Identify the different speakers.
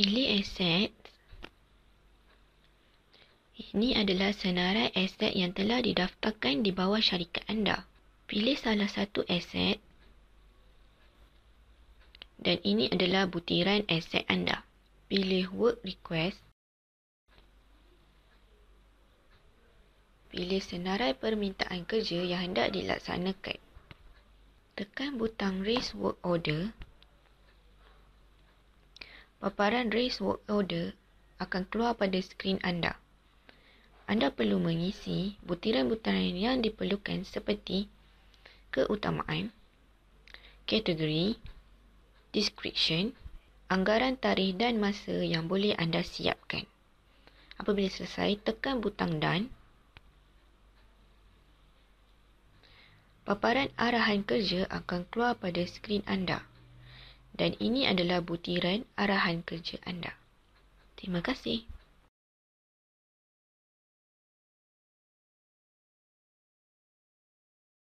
Speaker 1: pilih aset. Ini adalah senarai aset yang telah didaftarkan
Speaker 2: di bawah syarikat anda. Pilih salah satu aset. Dan ini adalah butiran aset anda. Pilih work request. Pilih senarai permintaan kerja yang hendak dilaksanakan. Tekan butang raise work order paparan Race Work Order akan keluar pada skrin anda. Anda perlu mengisi butiran-butiran yang diperlukan seperti keutamaan, kategori, description, anggaran tarikh dan masa yang boleh anda siapkan. Apabila selesai, tekan butang Done. paparan arahan kerja akan keluar pada skrin anda
Speaker 1: dan ini adalah butiran arahan kerja anda. Terima kasih.